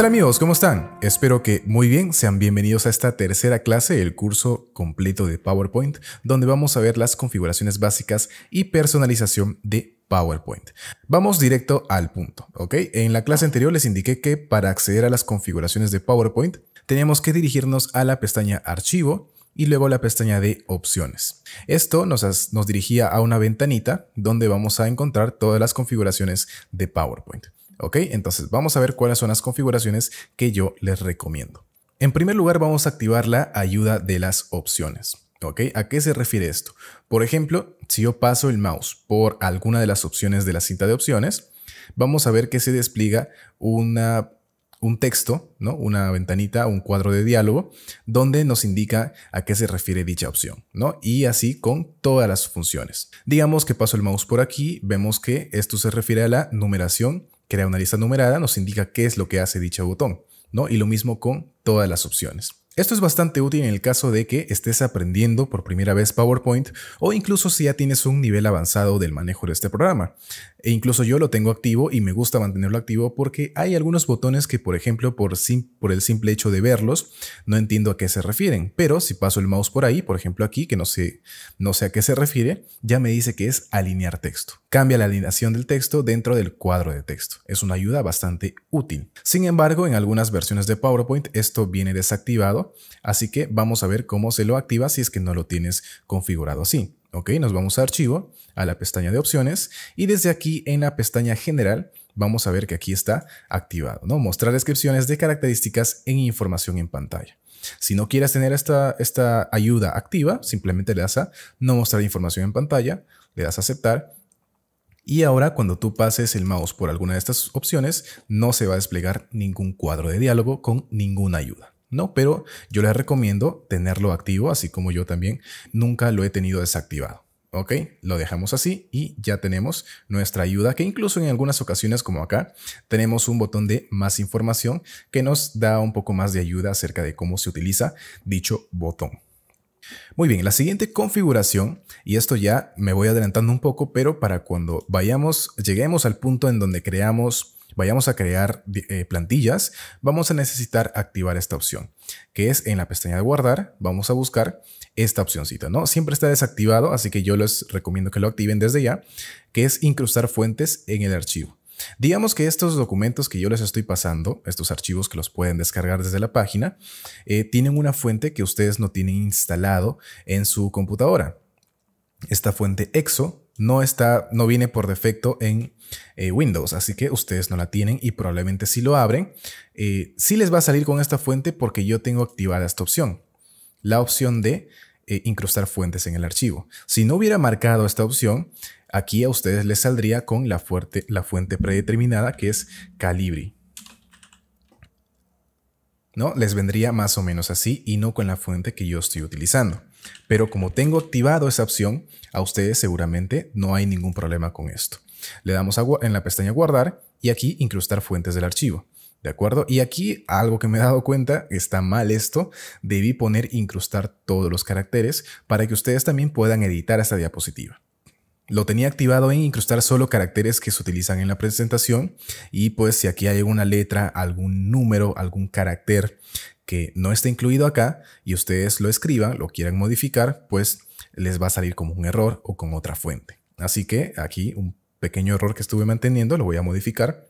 hola amigos? ¿Cómo están? Espero que muy bien. Sean bienvenidos a esta tercera clase del curso completo de PowerPoint, donde vamos a ver las configuraciones básicas y personalización de PowerPoint. Vamos directo al punto, ¿ok? En la clase anterior les indiqué que para acceder a las configuraciones de PowerPoint tenemos que dirigirnos a la pestaña Archivo y luego a la pestaña de Opciones. Esto nos, nos dirigía a una ventanita donde vamos a encontrar todas las configuraciones de PowerPoint. ¿Ok? Entonces vamos a ver cuáles son las configuraciones que yo les recomiendo. En primer lugar vamos a activar la ayuda de las opciones. ¿Ok? ¿A qué se refiere esto? Por ejemplo, si yo paso el mouse por alguna de las opciones de la cinta de opciones, vamos a ver que se despliega una un texto, ¿no? una ventanita, un cuadro de diálogo, donde nos indica a qué se refiere dicha opción, ¿no? y así con todas las funciones. Digamos que paso el mouse por aquí, vemos que esto se refiere a la numeración crea una lista numerada nos indica qué es lo que hace dicho botón, ¿no? Y lo mismo con todas las opciones. Esto es bastante útil en el caso de que estés aprendiendo por primera vez PowerPoint o incluso si ya tienes un nivel avanzado del manejo de este programa. E incluso yo lo tengo activo y me gusta mantenerlo activo porque hay algunos botones que, por ejemplo, por, por el simple hecho de verlos, no entiendo a qué se refieren. Pero si paso el mouse por ahí, por ejemplo aquí, que no sé, no sé a qué se refiere, ya me dice que es alinear texto. Cambia la alineación del texto dentro del cuadro de texto. Es una ayuda bastante útil. Sin embargo, en algunas versiones de PowerPoint esto viene desactivado, así que vamos a ver cómo se lo activa si es que no lo tienes configurado así. Ok, nos vamos a archivo, a la pestaña de opciones y desde aquí en la pestaña general vamos a ver que aquí está activado, ¿no? Mostrar descripciones de características en información en pantalla. Si no quieres tener esta, esta ayuda activa, simplemente le das a no mostrar información en pantalla, le das a aceptar y ahora cuando tú pases el mouse por alguna de estas opciones, no se va a desplegar ningún cuadro de diálogo con ninguna ayuda. No, pero yo les recomiendo tenerlo activo, así como yo también nunca lo he tenido desactivado. ¿Ok? Lo dejamos así y ya tenemos nuestra ayuda, que incluso en algunas ocasiones como acá, tenemos un botón de más información que nos da un poco más de ayuda acerca de cómo se utiliza dicho botón. Muy bien, la siguiente configuración, y esto ya me voy adelantando un poco, pero para cuando vayamos, lleguemos al punto en donde creamos vayamos a crear eh, plantillas, vamos a necesitar activar esta opción, que es en la pestaña de guardar, vamos a buscar esta opcióncita, ¿no? Siempre está desactivado, así que yo les recomiendo que lo activen desde ya, que es incrustar fuentes en el archivo. Digamos que estos documentos que yo les estoy pasando, estos archivos que los pueden descargar desde la página, eh, tienen una fuente que ustedes no tienen instalado en su computadora. Esta fuente EXO no está, no viene por defecto en eh, Windows, así que ustedes no la tienen y probablemente si lo abren, si eh, sí les va a salir con esta fuente porque yo tengo activada esta opción, la opción de eh, incrustar fuentes en el archivo. Si no hubiera marcado esta opción, aquí a ustedes les saldría con la, fuerte, la fuente predeterminada que es Calibri. ¿No? Les vendría más o menos así y no con la fuente que yo estoy utilizando. Pero como tengo activado esa opción, a ustedes seguramente no hay ningún problema con esto. Le damos agua en la pestaña guardar y aquí incrustar fuentes del archivo. ¿De acuerdo? Y aquí algo que me he dado cuenta, está mal esto, debí poner incrustar todos los caracteres para que ustedes también puedan editar esta diapositiva. Lo tenía activado en incrustar solo caracteres que se utilizan en la presentación y pues si aquí hay alguna letra, algún número, algún carácter que no está incluido acá y ustedes lo escriban, lo quieran modificar, pues les va a salir como un error o con otra fuente. Así que aquí un pequeño error que estuve manteniendo, lo voy a modificar,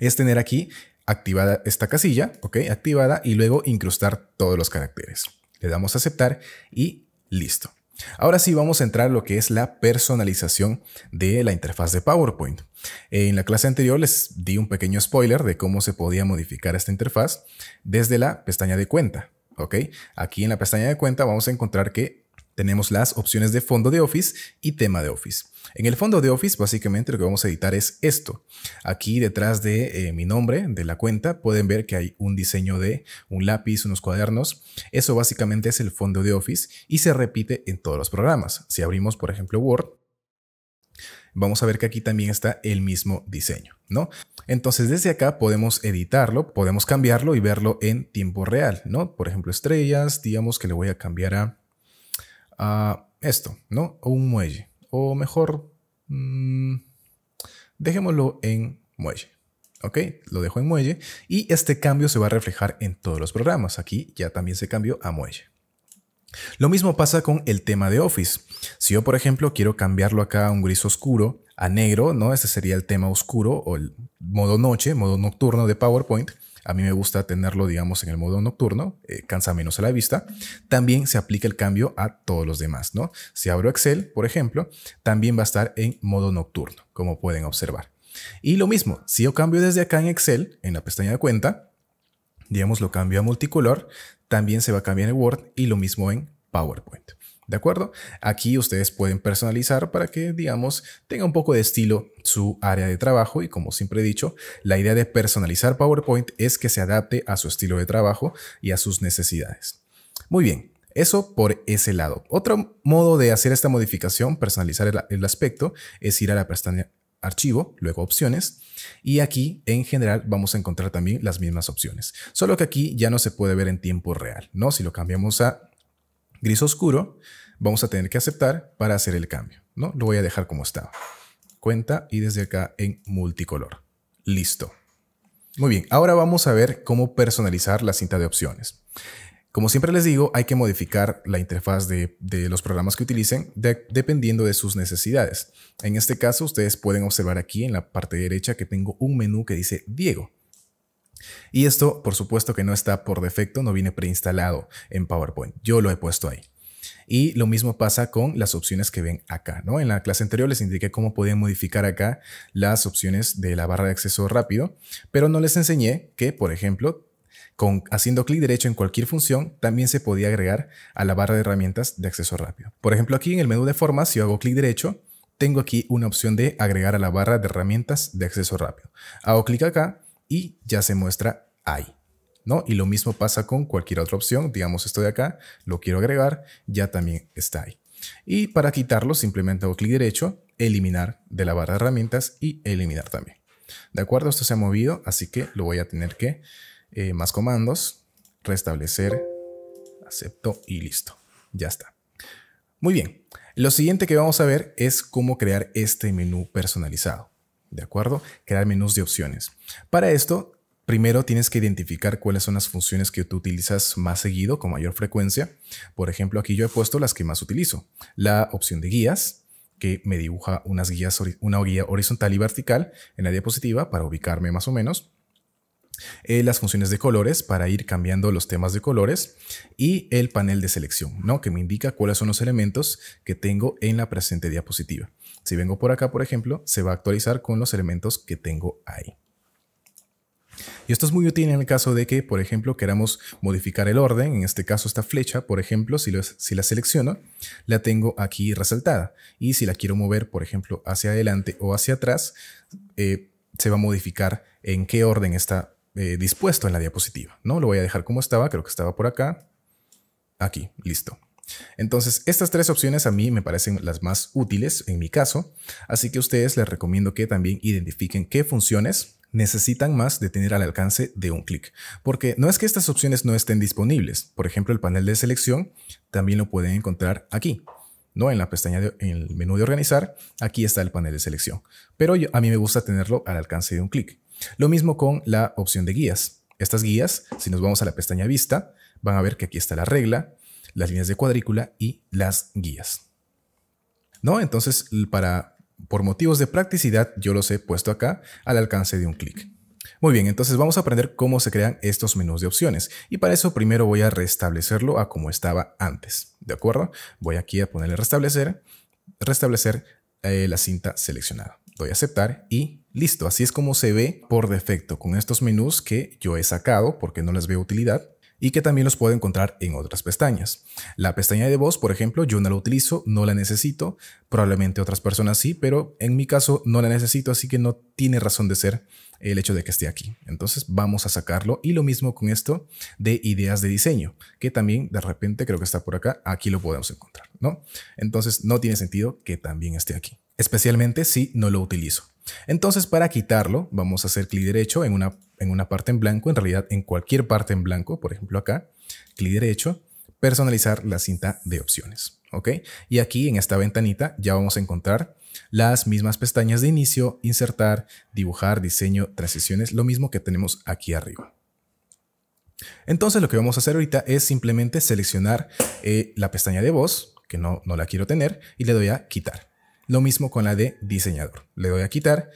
es tener aquí activada esta casilla, ok, activada y luego incrustar todos los caracteres. Le damos a aceptar y listo. Ahora sí vamos a entrar a lo que es la personalización de la interfaz de PowerPoint. En la clase anterior les di un pequeño spoiler de cómo se podía modificar esta interfaz desde la pestaña de cuenta. ¿ok? Aquí en la pestaña de cuenta vamos a encontrar que tenemos las opciones de fondo de Office y tema de Office. En el fondo de Office, básicamente lo que vamos a editar es esto. Aquí detrás de eh, mi nombre, de la cuenta, pueden ver que hay un diseño de un lápiz, unos cuadernos. Eso básicamente es el fondo de Office y se repite en todos los programas. Si abrimos, por ejemplo, Word, vamos a ver que aquí también está el mismo diseño, ¿no? Entonces desde acá podemos editarlo, podemos cambiarlo y verlo en tiempo real, ¿no? Por ejemplo, estrellas, digamos que le voy a cambiar a a esto, ¿no? O un muelle. O mejor, mm, dejémoslo en muelle. ¿Ok? Lo dejo en muelle y este cambio se va a reflejar en todos los programas. Aquí ya también se cambió a muelle. Lo mismo pasa con el tema de Office. Si yo, por ejemplo, quiero cambiarlo acá a un gris oscuro, a negro, ¿no? Ese sería el tema oscuro o el modo noche, modo nocturno de PowerPoint. A mí me gusta tenerlo, digamos, en el modo nocturno, eh, cansa menos a la vista. También se aplica el cambio a todos los demás, ¿no? Si abro Excel, por ejemplo, también va a estar en modo nocturno, como pueden observar. Y lo mismo, si yo cambio desde acá en Excel, en la pestaña de cuenta, digamos, lo cambio a multicolor, también se va a cambiar en Word y lo mismo en PowerPoint. ¿de acuerdo? Aquí ustedes pueden personalizar para que, digamos, tenga un poco de estilo su área de trabajo y como siempre he dicho, la idea de personalizar PowerPoint es que se adapte a su estilo de trabajo y a sus necesidades. Muy bien, eso por ese lado. Otro modo de hacer esta modificación, personalizar el, aspecto, es ir a la pestaña archivo, luego opciones, y aquí en general vamos a encontrar también las mismas opciones, solo que aquí ya no se puede ver en tiempo real, ¿no? Si lo cambiamos a gris oscuro, vamos a tener que aceptar para hacer el cambio. ¿no? Lo voy a dejar como estaba. Cuenta y desde acá en multicolor. Listo. Muy bien, ahora vamos a ver cómo personalizar la cinta de opciones. Como siempre les digo, hay que modificar la interfaz de, los programas que utilicen dependiendo de sus necesidades. En este caso, ustedes pueden observar aquí en la parte derecha que tengo un menú que dice Diego. Y esto, por supuesto que no está por defecto, no viene preinstalado en PowerPoint. Yo lo he puesto ahí. Y lo mismo pasa con las opciones que ven acá, ¿no? En la clase anterior les indiqué cómo podían modificar acá las opciones de la barra de acceso rápido, pero no les enseñé que, por ejemplo, con, haciendo clic derecho en cualquier función, también se podía agregar a la barra de herramientas de acceso rápido. Por ejemplo, aquí en el menú de formas, si hago clic derecho, tengo aquí una opción de agregar a la barra de herramientas de acceso rápido. Hago clic acá y ya se muestra ahí ¿no? Y lo mismo pasa con cualquier otra opción. Digamos, esto de acá, lo quiero agregar, ya también está ahí. Y para quitarlo, simplemente hago clic derecho, eliminar de la barra de herramientas y eliminar también. ¿De acuerdo? Esto se ha movido, así que lo voy a tener que eh, más comandos, restablecer, acepto y listo. Ya está. Muy bien. Lo siguiente que vamos a ver es cómo crear este menú personalizado. ¿de acuerdo? Crear menús de opciones. Para esto, primero tienes que identificar cuáles son las funciones que tú utilizas más seguido, con mayor frecuencia. Por ejemplo, aquí yo he puesto las que más utilizo. La opción de guías, que me dibuja unas guías, una guía horizontal y vertical en la diapositiva para ubicarme más o menos. Eh, las funciones de colores para ir cambiando los temas de colores y el panel de selección, ¿no? que me indica cuáles son los elementos que tengo en la presente diapositiva. Si vengo por acá, por ejemplo, se va a actualizar con los elementos que tengo ahí. Y esto es muy útil en el caso de que, por ejemplo, queramos modificar el orden. En este caso, esta flecha, por ejemplo, si, la selecciono, la tengo aquí resaltada. Y si la quiero mover, por ejemplo, hacia adelante o hacia atrás, eh, se va a modificar en qué orden está eh, dispuesto en la diapositiva. ¿no? Lo voy a dejar como estaba, creo que estaba por acá. Aquí, listo. Entonces, estas tres opciones a mí me parecen las más útiles en mi caso, así que a ustedes les recomiendo que también identifiquen qué funciones necesitan más de tener al alcance de un clic, porque no es que estas opciones no estén disponibles, por ejemplo, el panel de selección también lo pueden encontrar aquí. ¿no? En la pestaña, en el menú de organizar, aquí está el panel de selección. Pero a mí me gusta tenerlo al alcance de un clic. Lo mismo con la opción de guías. Estas guías, si nos vamos a la pestaña vista, van a ver que aquí está la regla, las líneas de cuadrícula y las guías. ¿No? Entonces, para, por motivos de practicidad, yo los he puesto acá al alcance de un clic. Muy bien, entonces vamos a aprender cómo se crean estos menús de opciones. Y para eso primero voy a restablecerlo a como estaba antes. ¿De acuerdo? Voy aquí a ponerle restablecer, restablecer eh, la cinta seleccionada. Doy a aceptar y listo. Así es como se ve por defecto con estos menús que yo he sacado porque no les veo utilidad y que también los puedo encontrar en otras pestañas. La pestaña de voz, por ejemplo, yo no la utilizo, no la necesito, probablemente otras personas sí, pero en mi caso no la necesito, así que no tiene razón de ser el hecho de que esté aquí. Entonces vamos a sacarlo y lo mismo con esto de ideas de diseño, que también de repente creo que está por acá, aquí lo podemos encontrar, ¿no? Entonces no tiene sentido que también esté aquí especialmente si no lo utilizo. Entonces para quitarlo vamos a hacer clic derecho en una, en una parte en blanco, en realidad en cualquier parte en blanco, por ejemplo acá, clic derecho, personalizar la cinta de opciones. ¿Ok? Y aquí en esta ventanita ya vamos a encontrar las mismas pestañas de inicio, insertar, dibujar, diseño, transiciones, lo mismo que tenemos aquí arriba. Entonces lo que vamos a hacer ahorita es simplemente seleccionar eh, la pestaña de voz, que no, no la quiero tener, y le doy a quitar. Lo mismo con la de diseñador. Le doy a quitar,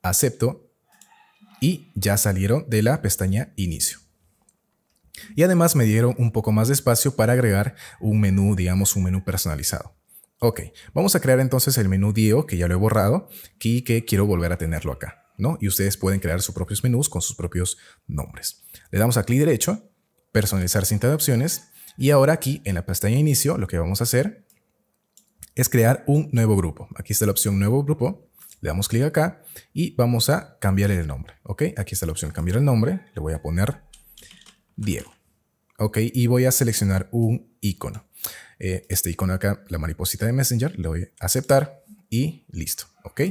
acepto y ya salieron de la pestaña inicio. Y además me dieron un poco más de espacio para agregar un menú, digamos un menú personalizado. Ok, vamos a crear entonces el menú Dio, e que ya lo he borrado, y que quiero volver a tenerlo acá, ¿no? Y ustedes pueden crear sus propios menús con sus propios nombres. Le damos a clic derecho, personalizar cinta de opciones, y ahora aquí en la pestaña inicio lo que vamos a hacer es crear un nuevo grupo. Aquí está la opción nuevo grupo. Le damos clic acá y vamos a cambiar el nombre. ¿Ok? Aquí está la opción cambiar el nombre. Le voy a poner Diego. ¿Ok? Y voy a seleccionar un icono. Eh, este icono acá, la mariposita de Messenger, le voy a aceptar y listo. ¿Ok?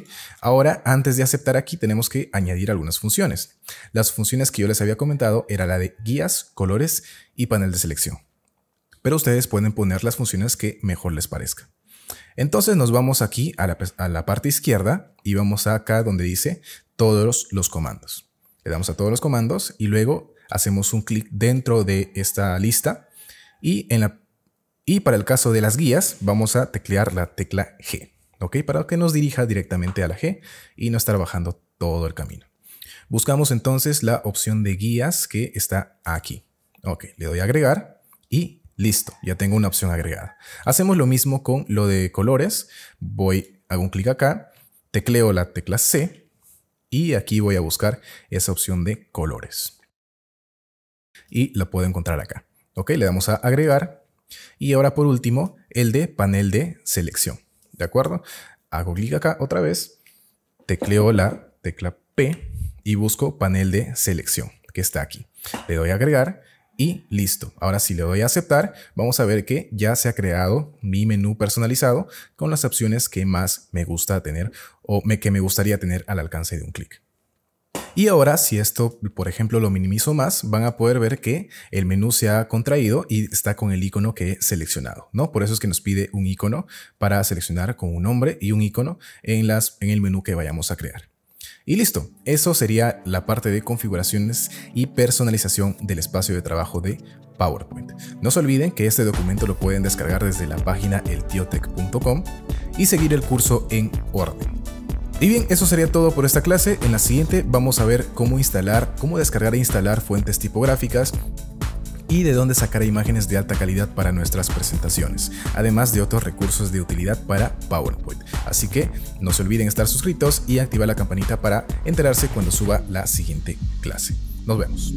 Ahora, antes de aceptar aquí, tenemos que añadir algunas funciones. Las funciones que yo les había comentado era la de guías, colores y panel de selección. Pero ustedes pueden poner las funciones que mejor les parezca. Entonces nos vamos aquí a la, parte izquierda y vamos acá donde dice todos los comandos. Le damos a todos los comandos y luego hacemos un clic dentro de esta lista y, en la, y para el caso de las guías vamos a teclear la tecla G, ¿ok? Para que nos dirija directamente a la G y no estar bajando todo el camino. Buscamos entonces la opción de guías que está aquí. Ok, le doy a agregar y Listo, ya tengo una opción agregada. Hacemos lo mismo con lo de colores. Voy, hago un clic acá, tecleo la tecla C y aquí voy a buscar esa opción de colores. Y la puedo encontrar acá. Ok, le damos a agregar. Y ahora por último, el de panel de selección. ¿De acuerdo? Hago clic acá otra vez, tecleo la tecla P y busco panel de selección que está aquí. Le doy a agregar y listo. Ahora si le doy a aceptar, vamos a ver que ya se ha creado mi menú personalizado con las opciones que más me gusta tener o me, que me gustaría tener al alcance de un clic. Y ahora si esto, por ejemplo, lo minimizo más, van a poder ver que el menú se ha contraído y está con el icono que he seleccionado, ¿no? Por eso es que nos pide un icono para seleccionar con un nombre y un icono en, las, en el menú que vayamos a crear. Y listo, eso sería la parte de configuraciones y personalización del espacio de trabajo de PowerPoint. No se olviden que este documento lo pueden descargar desde la página eltiotech.com y seguir el curso en orden. Y bien, eso sería todo por esta clase. En la siguiente vamos a ver cómo instalar, cómo descargar e instalar fuentes tipográficas, y de dónde sacar imágenes de alta calidad para nuestras presentaciones, además de otros recursos de utilidad para PowerPoint. Así que no se olviden estar suscritos y activar la campanita para enterarse cuando suba la siguiente clase. Nos vemos.